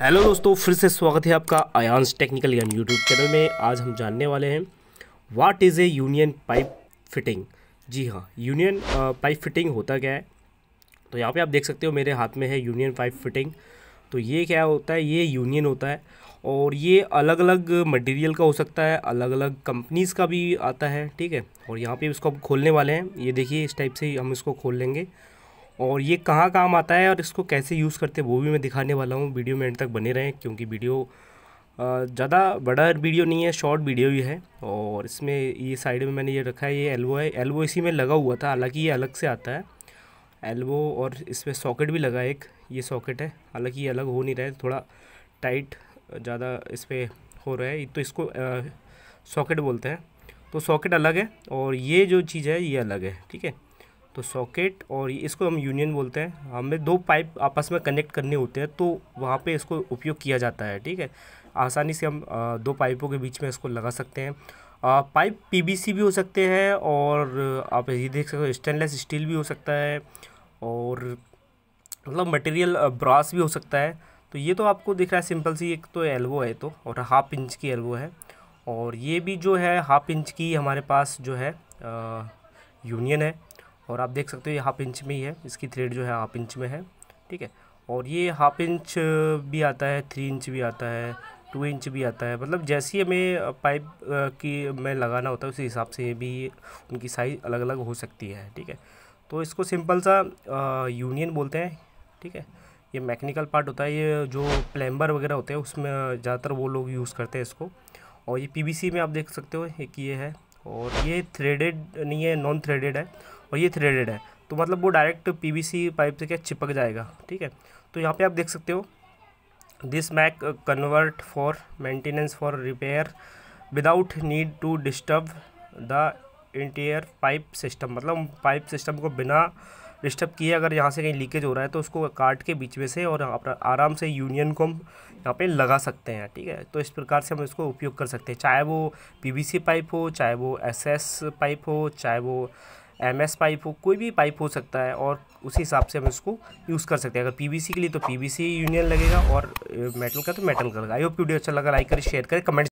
hello दोस्तों फिर से स्वागत है आपका आयांस टेक्निकल यान यूट्यूब चैनल में आज हम जानने वाले हैं what is a union pipe fitting जी हाँ यूनियन पाइप फिटिंग होता क्या है तो यहाँ पे आप देख सकते हो मेरे हाथ में है यूनियन पाइप फिटिंग तो ये क्या होता है ये यूनियन होता है और ये अलग अलग मटेरियल का हो सकता है अलग अलग कंपनीज़ का भी आता है ठीक है और यहाँ पर इसको हम खोलने वाले हैं ये देखिए इस टाइप से हम इसको खोल लेंगे और ये कहाँ काम आता है और इसको कैसे यूज़ करते हैं वो भी मैं दिखाने वाला हूँ वीडियो में एंड तक बने रहें क्योंकि वीडियो ज़्यादा बड़ा वीडियो नहीं है शॉर्ट वीडियो ही है और इसमें ये साइड में मैंने ये रखा है ये एल्बो है एल्बो इसी में लगा हुआ था हालांकि ये अलग से आता है एल्बो और इसमें सॉकेट भी लगा है एक ये सॉकेट है हालांकि ये अलग हो नहीं रहा है थोड़ा टाइट ज़्यादा इस पर हो रहा है तो इसको सॉकेट बोलते हैं तो सॉकेट अलग है और ये जो चीज़ है ये अलग है ठीक है तो सॉकेट और इसको हम यूनियन बोलते हैं हमें दो पाइप आपस में कनेक्ट करने होते हैं तो वहाँ पे इसको उपयोग किया जाता है ठीक है आसानी से हम दो पाइपों के बीच में इसको लगा सकते हैं पाइप पीबीसी भी हो सकते हैं और आप ये देख सकते हो स्टेनलेस स्टील भी हो सकता है और मतलब मटेरियल ब्रास भी हो सकता है तो ये तो आपको दिख रहा है सिंपल सी एक तो एल्बो है तो और हाफ इंच की एल्बो है और ये भी जो है हाफ इंच की हमारे पास जो है यूनियन है और आप देख सकते हो ये हाफ इंच में ही है इसकी थ्रेड जो है हाफ इंच में है ठीक है और ये हाफ इंच भी आता है थ्री इंच भी आता है टू इंच भी आता है मतलब जैसी हमें पाइप की में लगाना होता है उसी हिसाब से भी उनकी साइज़ अलग अलग हो सकती है ठीक है तो इसको सिंपल सा यूनियन बोलते हैं ठीक है ये मैकेनिकल पार्ट होता है ये जो प्लेम्बर वगैरह होते हैं उसमें ज़्यादातर वो लोग यूज़ करते हैं इसको और ये पीवीसी में आप देख सकते हो एक ये है और ये थ्रेडेड नहीं है नॉन थ्रेडेड है और ये थ्रेडेड है तो मतलब वो डायरेक्ट पीवीसी पाइप से क्या चिपक जाएगा ठीक है तो यहाँ पे आप देख सकते हो this make convert for maintenance for repair without need to disturb the interior pipe system मतलब पाइप सिस्टम को बिना डिस्टर्ब किए अगर यहाँ से कहीं लीकेज हो रहा है तो उसको काट के बीच में से और आराम से यूनियन को हम यहाँ पे लगा सकते हैं ठीक है तो इस प्रकार से हम इसको उपयोग कर सकते हैं चाहे वो पीवीसी पाइप हो चाहे वो एसएस पाइप हो चाहे वो एमएस पाइप हो कोई भी पाइप हो सकता है और उसी हिसाब से हम इसको यूज़ कर सकते हैं अगर सी के लिए तो सी यूनियन लगेगा और मेटल का तो मेटल का लगेगा आई होप वीडियो अच्छा लगा लाइक करें शेयर करें कमेंट